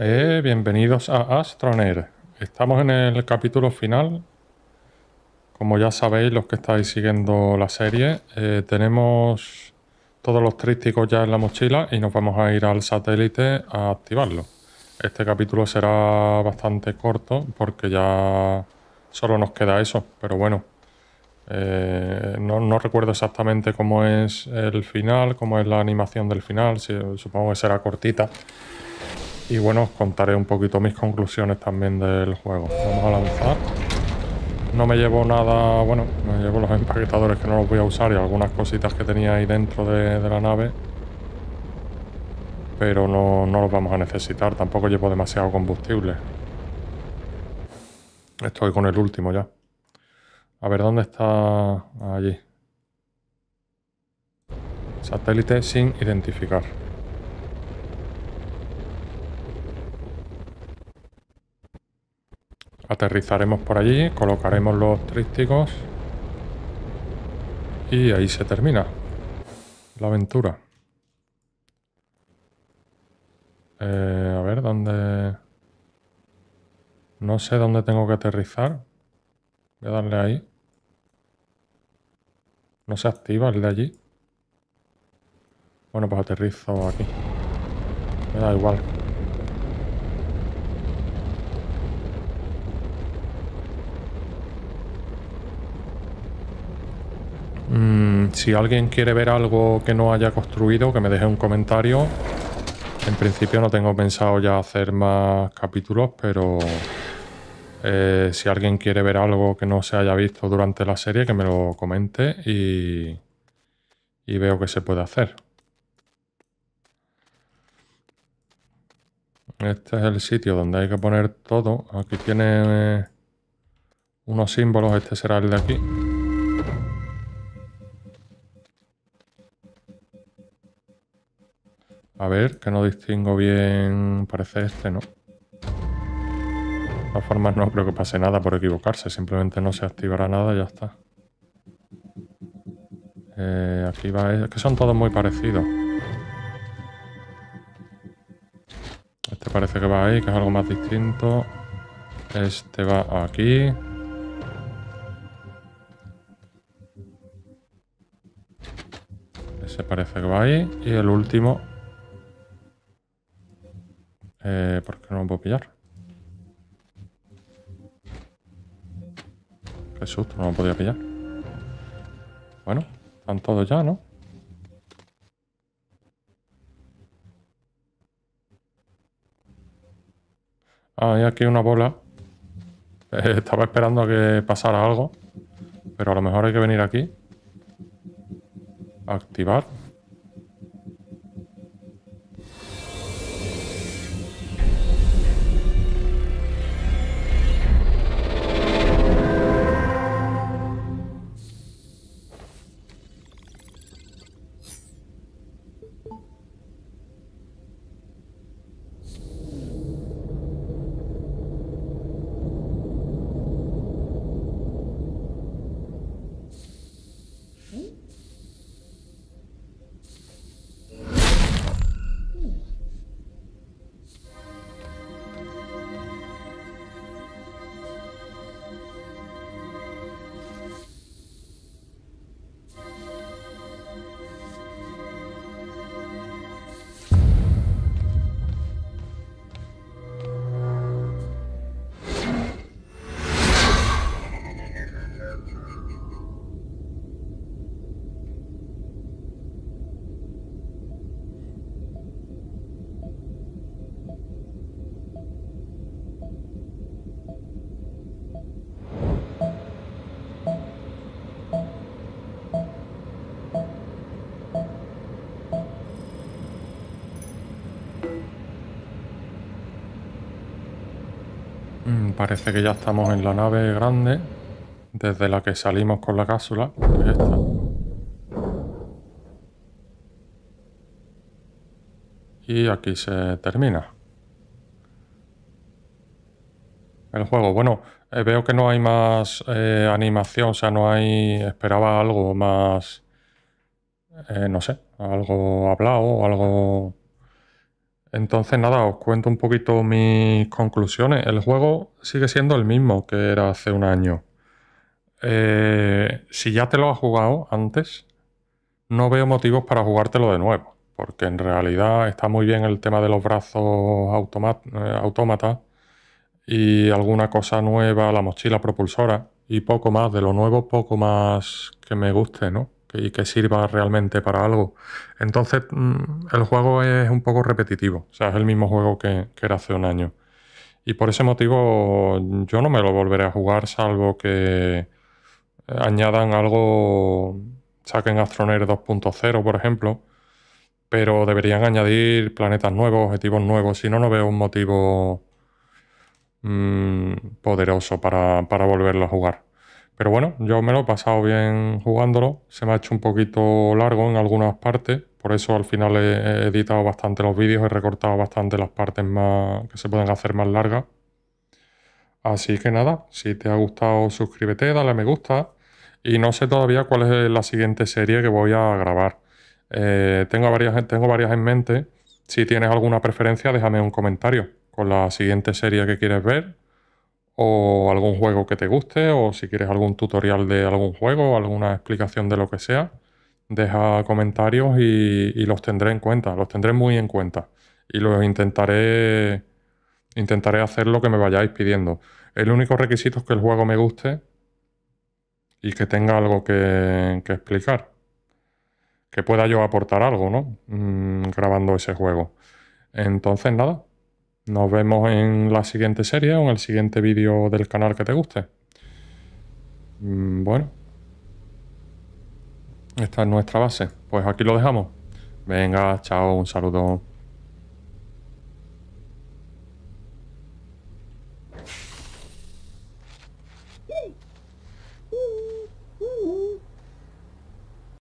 Eh, bienvenidos a Astroner. Estamos en el capítulo final. Como ya sabéis, los que estáis siguiendo la serie, eh, tenemos todos los trísticos ya en la mochila y nos vamos a ir al satélite a activarlo. Este capítulo será bastante corto porque ya solo nos queda eso, pero bueno. Eh, no, recuerdo exactamente cómo es el final, cómo es la animación del final, supongo que será cortita y bueno, os contaré un poquito mis conclusiones también del juego. Vamos a lanzar. No me llevo nada, bueno, me llevo los empaquetadores que no los voy a usar y algunas cositas que tenía ahí dentro de, la nave. Pero no, no los vamos a necesitar, tampoco llevo demasiado combustible. Estoy con el último ya. A ver, ¿dónde está allí? Satélite sin identificar. Aterrizaremos por allí, colocaremos los trísticos y ahí se termina la aventura. Eh, a ver, ¿dónde...? No sé dónde tengo que aterrizar. Voy a darle ahí. No se activa el de allí. Bueno, pues aterrizo aquí. Me da igual. Mm, si alguien quiere ver algo que no haya construido, que me deje un comentario. En principio no tengo pensado ya hacer más capítulos, pero eh, si alguien quiere ver algo que no se haya visto durante la serie, que me lo comente y, y veo que se puede hacer. Este es el sitio donde hay que poner todo. Aquí tiene unos símbolos, este será el de aquí. A ver, que no distingo bien... Parece este, ¿no? De todas formas, no creo que pase nada por equivocarse. Simplemente no se activará nada y ya está. Eh, aquí va... Es que son todos muy parecidos. Este parece que va ahí, que es algo más distinto. Este va aquí. Ese parece que va ahí. Y el último eh, ¿Por no me puedo pillar? Qué susto, no me podía pillar. Bueno, están todos ya, ¿no? Ah, hay aquí una bola. Eh, estaba esperando a que pasara algo. Pero a lo mejor hay que venir aquí. Activar. Mm, parece que ya estamos en la nave grande desde la que salimos con la cápsula. Y aquí se termina. El juego, bueno, eh, veo que no hay más eh, animación, o sea, no hay... Esperaba algo más... Eh, no sé, algo hablado, algo entonces, nada, os cuento un poquito mis conclusiones. El juego sigue siendo el mismo que era hace un año. Eh, si ya te lo has jugado antes, no veo motivos para jugártelo de nuevo, porque en realidad está muy bien el tema de los brazos eh, autómatas y alguna cosa nueva, la mochila propulsora y poco más, de lo nuevo, poco más que me guste, ¿no? y que sirva realmente para algo. Entonces, mm, el juego es un poco repetitivo, o sea, es el mismo juego que, era hace un año. Y por ese motivo yo no me lo volveré a jugar, salvo que eh, añadan algo, saquen Astroneer 2.0, por ejemplo, pero deberían añadir planetas nuevos, objetivos nuevos, si no, no veo un motivo mm, poderoso para volverlo a jugar. Pero bueno, yo me lo he pasado bien jugándolo. Se me ha hecho un poquito largo en algunas partes. Por eso al final he editado bastante los vídeos, he recortado bastante las partes más que se pueden hacer más largas. Así que nada, si te ha gustado suscríbete, dale me gusta. Y no sé todavía cuál es la siguiente serie que voy a grabar. Eh, tengo, varias, tengo varias en mente. Si tienes alguna preferencia, déjame un comentario con la siguiente serie que quieres ver o algún juego que te guste o si quieres algún tutorial de algún juego, alguna explicación de lo que sea, deja comentarios y, los tendré en cuenta, los tendré muy en cuenta y los intentaré intentaré hacer lo que me vayáis pidiendo. El único requisito es que el juego me guste y que tenga algo que, explicar. Que pueda yo aportar algo, ¿no? Mm, grabando ese juego. Entonces, nada, nos vemos en la siguiente serie o en el siguiente vídeo del canal que te guste. Mm, bueno. Esta es nuestra base. Pues aquí lo dejamos. Venga, chao, un saludo.